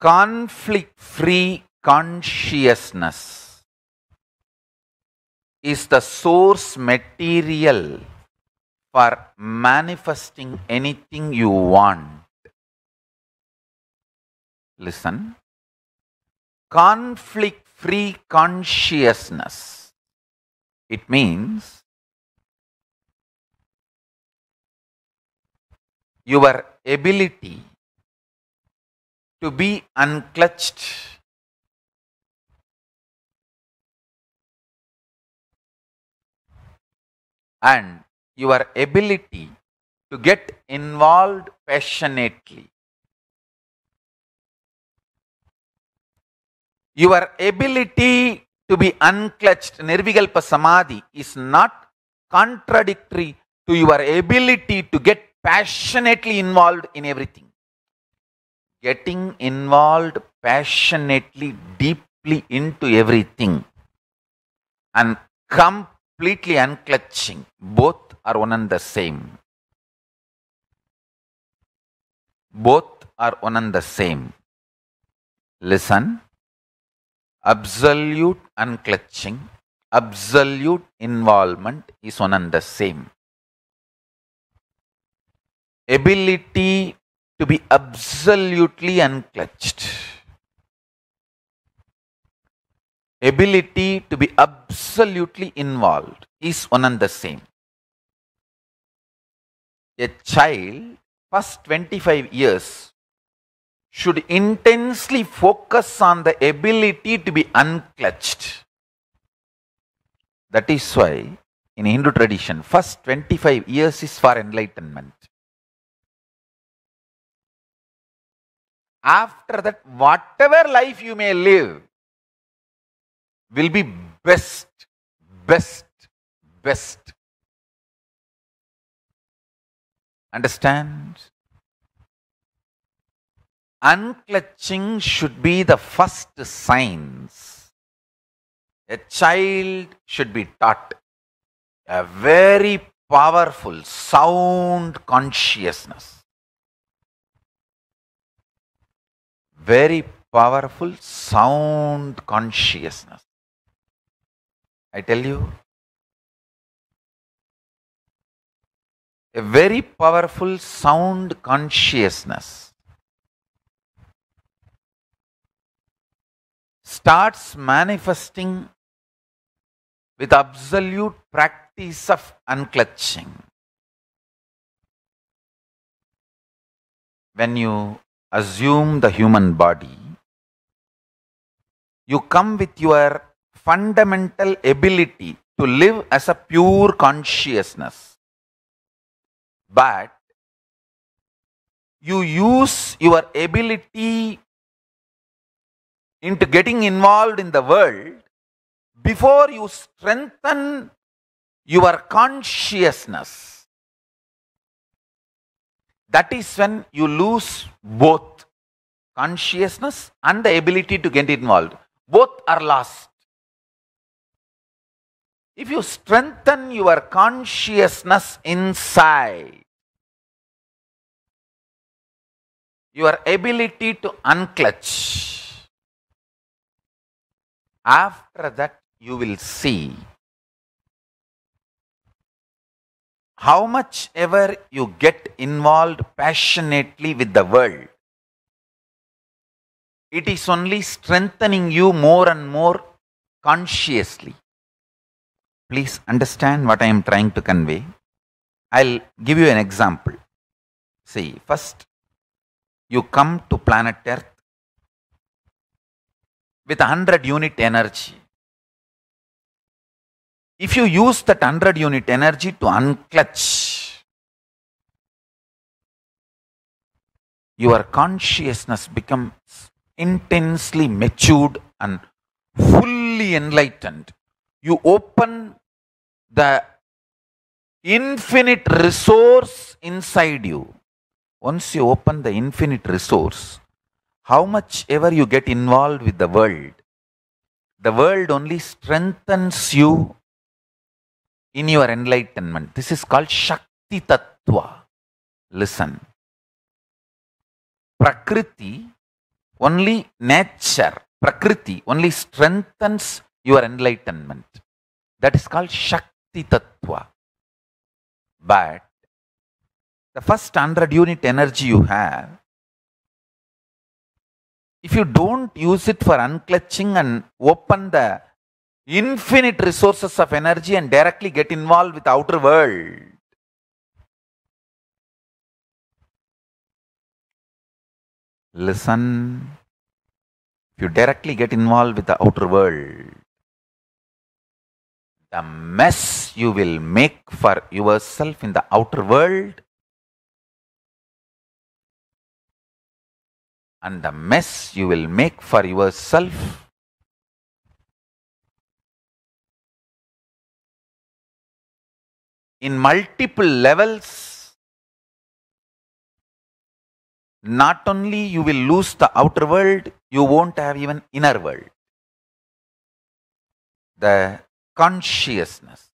conflict free consciousness is the source material for manifesting anything you want. Listen, conflict free consciousness. It means your ability to be unclutched. And your ability to get involved passionately. Your ability to be unclutched, nirvikalpa samadhi, is not contradictory to your ability to get passionately involved in everything getting involved passionately, deeply into everything and completely unclutching. Both are one and the same. Both are one and the same. Listen. Absolute unclutching, absolute involvement is one and the same. Ability to be absolutely unclutched. Ability to be absolutely involved is one and the same. A child, first 25 years, should intensely focus on the ability to be unclutched. That is why in Hindu tradition, first 25 years is for enlightenment. after that, whatever life you may live will be best, best, best. Understand? Unclutching should be the first signs. A child should be taught a very powerful sound consciousness very powerful sound consciousness. I tell you, a very powerful sound consciousness starts manifesting with absolute practice of unclutching. When you assume the human body, you come with your fundamental ability to live as a pure consciousness. But you use your ability into getting involved in the world before you strengthen your consciousness that is when you lose both consciousness and the ability to get involved. Both are lost. If you strengthen your consciousness inside, your ability to unclutch, after that you will see how much ever you get involved passionately with the world, it is only strengthening you more and more consciously. Please understand what I am trying to convey. I'll give you an example. See, first, you come to planet Earth with 100 unit energy. If you use that 100 unit energy to unclutch your consciousness becomes intensely matured and fully enlightened. You open the infinite resource inside you. Once you open the infinite resource, how much ever you get involved with the world, the world only strengthens you in your enlightenment. This is called Shakti Tattva. Listen. Prakriti, only nature, Prakriti only strengthens your enlightenment. That is called Shakti Tattva. But the first 100 unit energy you have, if you don't use it for unclutching and open the infinite resources of energy and directly get involved with outer world. Listen, if you directly get involved with the outer world, the mess you will make for yourself in the outer world and the mess you will make for yourself in multiple levels, not only you will lose the outer world, you won't have even inner world. The consciousness